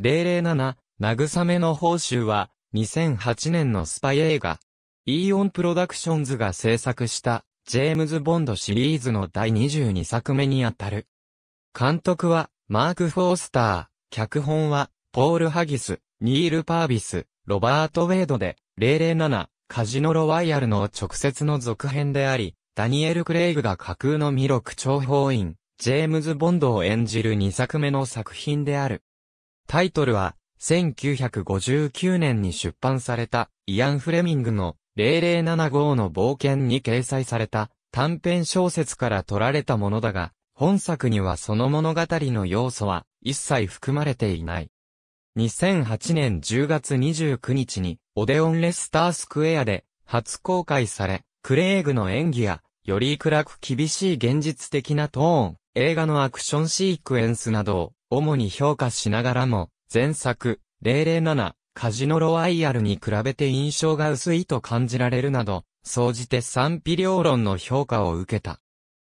007、慰めの報酬は、2008年のスパイ映画。イーオンプロダクションズが制作した、ジェームズ・ボンドシリーズの第22作目にあたる。監督は、マーク・フォースター、脚本は、ポール・ハギス、ニール・パービス、ロバート・ウェイドで、007、カジノ・ロワイヤルの直接の続編であり、ダニエル・クレイグが架空の弥勒諜報員、ジェームズ・ボンドを演じる2作目の作品である。タイトルは、1959年に出版された、イアン・フレミングの0075号の冒険に掲載された短編小説から取られたものだが、本作にはその物語の要素は一切含まれていない。2008年10月29日にオデオンレスタースクエアで初公開され、クレイグの演技やより暗く厳しい現実的なトーン、映画のアクションシークエンスなどを主に評価しながらも、前作、007、カジノロワイヤルに比べて印象が薄いと感じられるなど、総じて賛否両論の評価を受けた。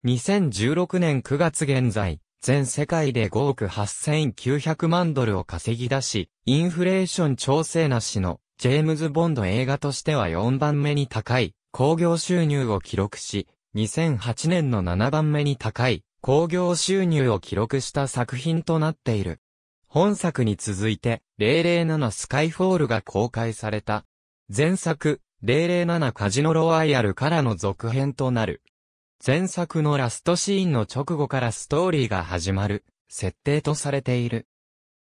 2016年9月現在、全世界で5億8900万ドルを稼ぎ出し、インフレーション調整なしの、ジェームズ・ボンド映画としては4番目に高い、興行収入を記録し、2008年の7番目に高い、興行収入を記録した作品となっている。本作に続いて、007スカイフォールが公開された。前作、007カジノロワイヤルからの続編となる。前作のラストシーンの直後からストーリーが始まる、設定とされている。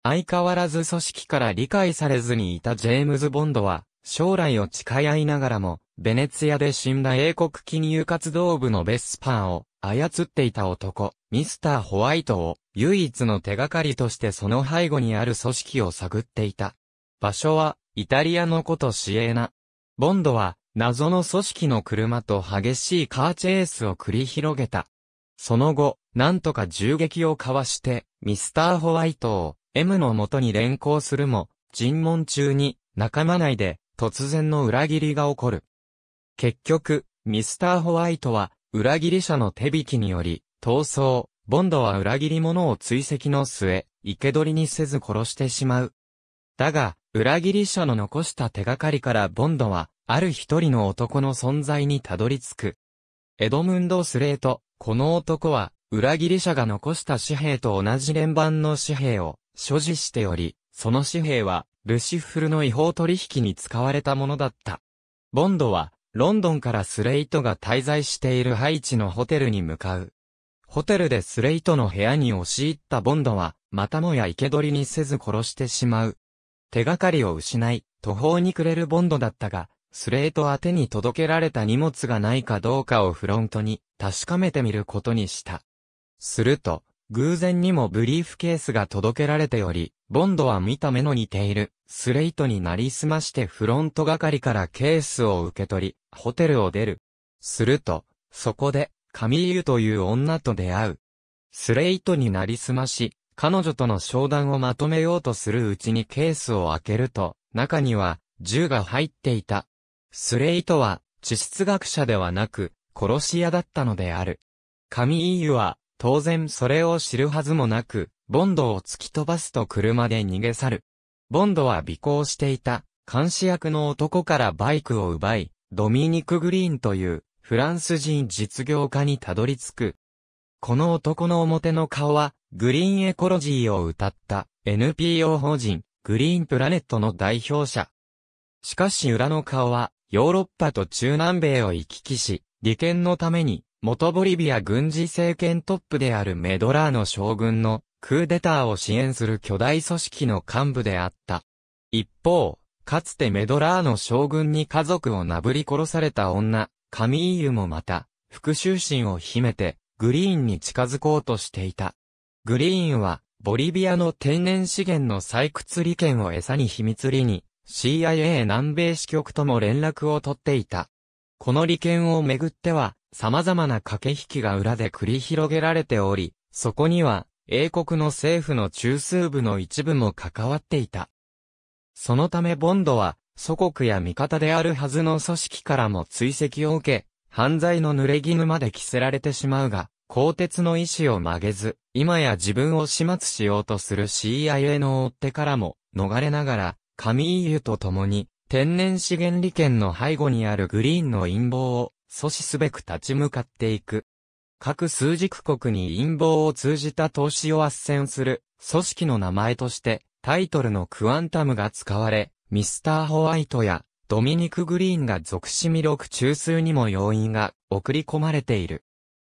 相変わらず組織から理解されずにいたジェームズ・ボンドは、将来を誓い合いながらも、ベネツィアで死んだ英国金融活動部のベスパーを操っていた男、ミスターホワイトを唯一の手がかりとしてその背後にある組織を探っていた。場所はイタリアの古都シエナ。ボンドは謎の組織の車と激しいカーチェイスを繰り広げた。その後、なんとか銃撃をかわして、ミスターホワイトを M の元に連行するも、尋問中に仲間内で突然の裏切りが起こる。結局、ミスターホワイトは裏切り者の手引きにより、逃走、ボンドは裏切り者を追跡の末、生け捕りにせず殺してしまう。だが、裏切り者の残した手がかりからボンドは、ある一人の男の存在にたどり着く。エドムンド・スレート、この男は、裏切り者が残した紙幣と同じ連番の紙幣を所持しており、その紙幣は、ルシフルの違法取引に使われたものだった。ボンドは、ロンドンからスレイトが滞在しているハイチのホテルに向かう。ホテルでスレイトの部屋に押し入ったボンドは、またもや生け捕りにせず殺してしまう。手がかりを失い、途方に暮れるボンドだったが、スレイト宛てに届けられた荷物がないかどうかをフロントに確かめてみることにした。すると、偶然にもブリーフケースが届けられており、ボンドは見た目の似ている、スレイトになりすましてフロント係からケースを受け取り、ホテルを出る。すると、そこで、カミーユという女と出会う。スレイトになりすまし、彼女との商談をまとめようとするうちにケースを開けると、中には、銃が入っていた。スレイトは、地質学者ではなく、殺し屋だったのである。カミーユは、当然それを知るはずもなく、ボンドを突き飛ばすと車で逃げ去る。ボンドは尾行していた、監視役の男からバイクを奪い、ドミニク・グリーンというフランス人実業家にたどり着く。この男の表の顔は、グリーンエコロジーを歌った NPO 法人、グリーンプラネットの代表者。しかし裏の顔は、ヨーロッパと中南米を行き来し、利権のために、元ボリビア軍事政権トップであるメドラーの将軍のクーデターを支援する巨大組織の幹部であった。一方、かつてメドラーの将軍に家族をなぶり殺された女、カミーユもまた、復讐心を秘めて、グリーンに近づこうとしていた。グリーンは、ボリビアの天然資源の採掘利権を餌に秘密裏に、CIA 南米支局とも連絡を取っていた。この利権をめぐっては、様々な駆け引きが裏で繰り広げられており、そこには、英国の政府の中枢部の一部も関わっていた。そのためボンドは、祖国や味方であるはずの組織からも追跡を受け、犯罪の濡れ衣まで着せられてしまうが、鋼鉄の意志を曲げず、今や自分を始末しようとする CIA の追手からも逃れながら、神イーユと共に、天然資源利権の背後にあるグリーンの陰謀を阻止すべく立ち向かっていく。各数軸国に陰謀を通じた投資を斡旋する組織の名前としてタイトルのクアンタムが使われ、ミスターホワイトやドミニク・グリーンが俗し魅力中枢にも要因が送り込まれている。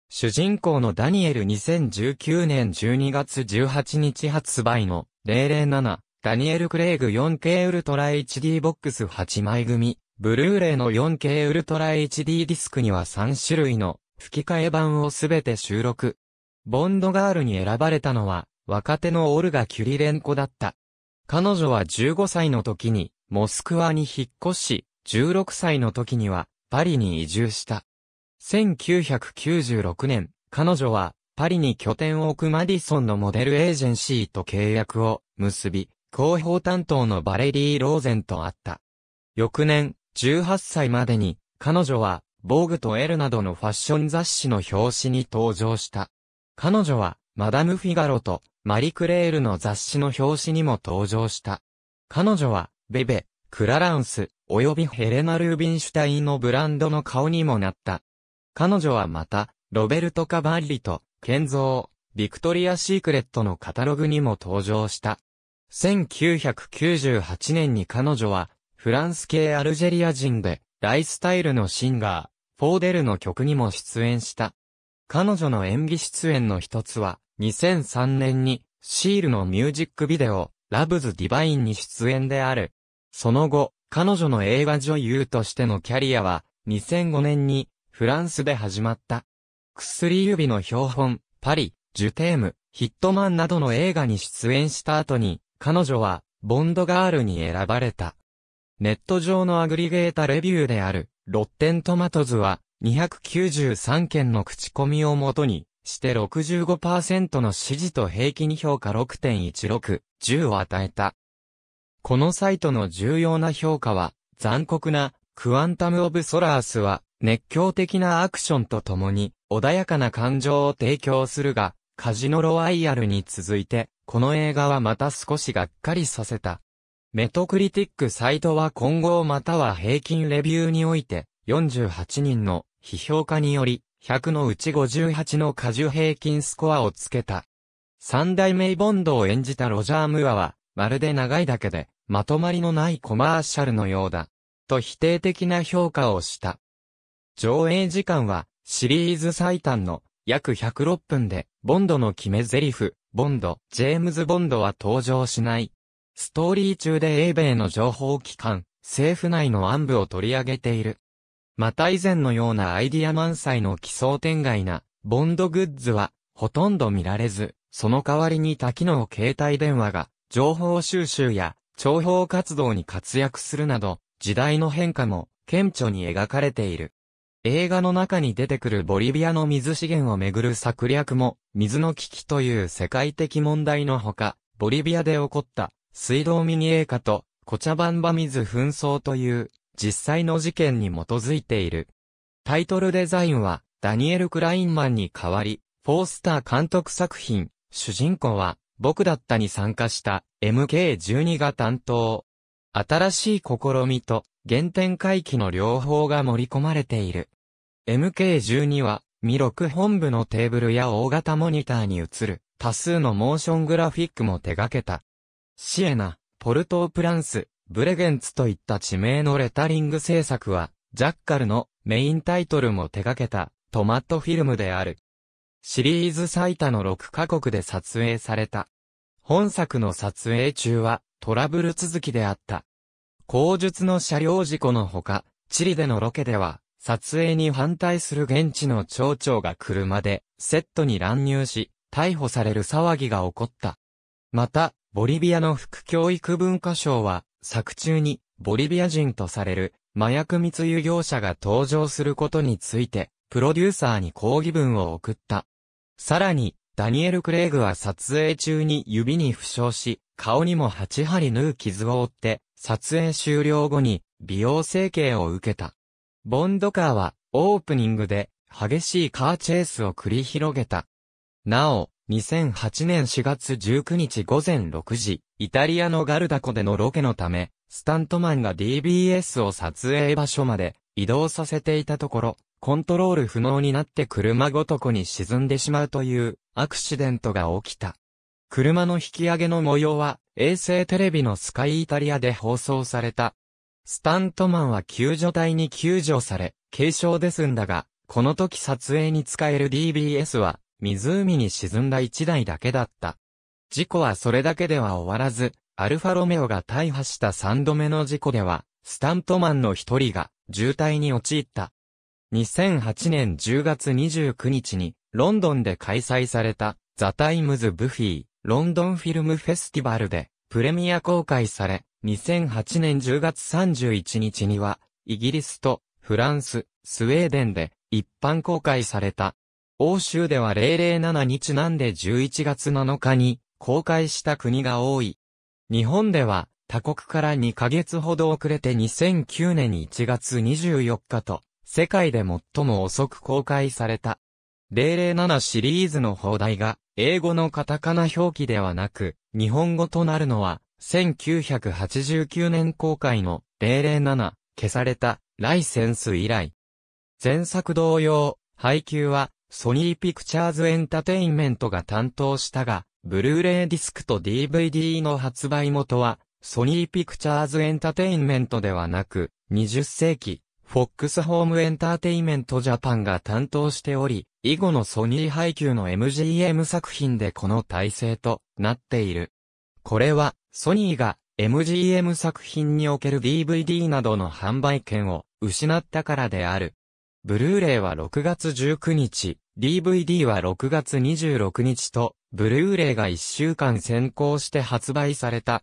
主人公のダニエル2019年12月18日発売の007ダニエル・クレイグ 4K ウルトラ HD ボックス8枚組ブルーレイの 4K ウルトラ HD ディスクには3種類の吹き替え版をすべて収録。ボンドガールに選ばれたのは若手のオルガ・キュリレンコだった。彼女は15歳の時に、モスクワに引っ越し、16歳の時には、パリに移住した。1996年、彼女は、パリに拠点を置くマディソンのモデルエージェンシーと契約を結び、広報担当のバレリー・ローゼンと会った。翌年、18歳までに、彼女は、ボーグとエルなどのファッション雑誌の表紙に登場した。彼女は、マダム・フィガロと、マリ・クレールの雑誌の表紙にも登場した。彼女は、ベベ、クラランス、及びヘレナ・ルービンシュタインのブランドの顔にもなった。彼女はまた、ロベルト・カバッリと、ケンゾー、ビクトリア・シークレットのカタログにも登場した。1998年に彼女は、フランス系アルジェリア人で、ライスタイルのシンガー、フォーデルの曲にも出演した。彼女の演技出演の一つは、2003年に、シールのミュージックビデオ、ラブズ・ディバインに出演である。その後、彼女の映画女優としてのキャリアは、2005年に、フランスで始まった。薬指の標本、パリ、ジュテーム、ヒットマンなどの映画に出演した後に、彼女は、ボンドガールに選ばれた。ネット上のアグリゲータレビューである、ロッテントマトズは、293件の口コミをもとに、して65%の支持と平均評価6.16、10を与えた。このサイトの重要な評価は、残酷な、クアンタム・オブ・ソラースは、熱狂的なアクションとともに、穏やかな感情を提供するが、カジノロワイヤルに続いて、この映画はまた少しがっかりさせた。メトクリティックサイトは今後または平均レビューにおいて、48人の批評家により、100のうち58の過重平均スコアをつけた。三代イボンドを演じたロジャー・ムアは、まるで長いだけで、まとまりのないコマーシャルのようだ。と否定的な評価をした。上映時間は、シリーズ最短の約106分で、ボンドの決め台詞、ボンド、ジェームズ・ボンドは登場しない。ストーリー中で英米の情報機関、政府内の暗部を取り上げている。また以前のようなアイディア満載の奇想天外な、ボンドグッズは、ほとんど見られず、その代わりに多機能携帯電話が、情報収集や、情報活動に活躍するなど、時代の変化も、顕著に描かれている。映画の中に出てくるボリビアの水資源をめぐる策略も、水の危機という世界的問題のほか、ボリビアで起こった、水道ミニエーカと、コチャバンバ水紛争という実際の事件に基づいている。タイトルデザインは、ダニエル・クラインマンに代わり、フォースター監督作品、主人公は、僕だったに参加した MK12 が担当。新しい試みと原点回帰の両方が盛り込まれている。MK12 は、ミロク本部のテーブルや大型モニターに映る多数のモーショングラフィックも手掛けた。シエナ、ポルトープランス、ブレゲンツといった地名のレタリング制作は、ジャッカルのメインタイトルも手掛けたトマットフィルムである。シリーズ最多の6カ国で撮影された。本作の撮影中はトラブル続きであった。口述の車両事故のほか、チリでのロケでは、撮影に反対する現地の町長が車でセットに乱入し、逮捕される騒ぎが起こった。また、ボリビアの副教育文化省は、作中に、ボリビア人とされる、麻薬密輸業者が登場することについて、プロデューサーに抗議文を送った。さらに、ダニエル・クレイグは撮影中に指に負傷し、顔にも8針縫う傷を負って、撮影終了後に美容整形を受けた。ボンドカーはオープニングで激しいカーチェイスを繰り広げた。なお、2008年4月19日午前6時、イタリアのガルダコでのロケのため、スタントマンが DBS を撮影場所まで移動させていたところ、コントロール不能になって車ごとこに沈んでしまうというアクシデントが起きた。車の引き上げの模様は衛星テレビのスカイイタリアで放送された。スタントマンは救助隊に救助され、軽傷で済んだが、この時撮影に使える DBS は湖に沈んだ1台だけだった。事故はそれだけでは終わらず、アルファロメオが大破した3度目の事故では、スタントマンの一人が渋滞に陥った。2008年10月29日に、ロンドンで開催された、ザ・タイムズ・ブフィー、ロンドンフィルムフェスティバルで、プレミア公開され、2008年10月31日には、イギリスと、フランス、スウェーデンで、一般公開された。欧州では007にちなんで11月7日に公開した国が多い。日本では他国から2ヶ月ほど遅れて2009年1月24日と世界で最も遅く公開された。007シリーズの放題が英語のカタカナ表記ではなく日本語となるのは1989年公開の007消されたライセンス以来。前作同様、配給はソニーピクチャーズエンタテインメントが担当したが、ブルーレイディスクと DVD の発売元は、ソニーピクチャーズエンタテインメントではなく、20世紀、フォックスホームエンターテインメントジャパンが担当しており、以後のソニー配給の MGM 作品でこの体制となっている。これは、ソニーが MGM 作品における DVD などの販売権を失ったからである。ブルーレイは6月19日、DVD は6月26日と、ブルーレイが1週間先行して発売された。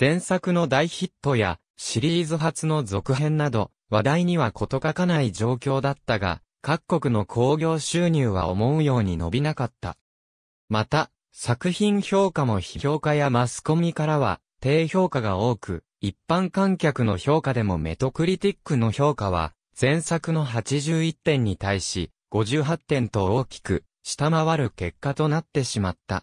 前作の大ヒットや、シリーズ初の続編など、話題には事欠かない状況だったが、各国の興行収入は思うように伸びなかった。また、作品評価も非評価やマスコミからは低評価が多く、一般観客の評価でもメトクリティックの評価は前作の81点に対し、58点と大きく、下回る結果となってしまった。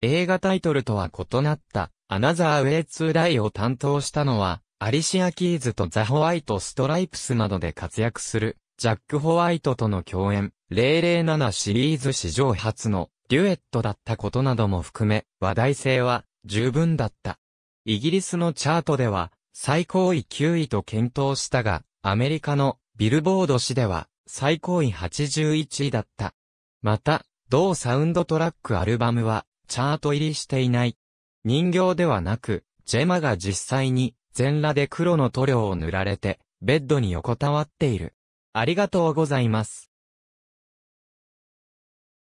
映画タイトルとは異なった、アナザーウェイツーライを担当したのは、アリシア・キーズとザ・ホワイト・ストライプスなどで活躍する、ジャック・ホワイトとの共演、007シリーズ史上初のデュエットだったことなども含め、話題性は十分だった。イギリスのチャートでは、最高位9位と検討したが、アメリカのビルボード誌では最高位81位だった。また、同サウンドトラックアルバムはチャート入りしていない。人形ではなく、ジェマが実際に全裸で黒の塗料を塗られて、ベッドに横たわっている。ありがとうございます。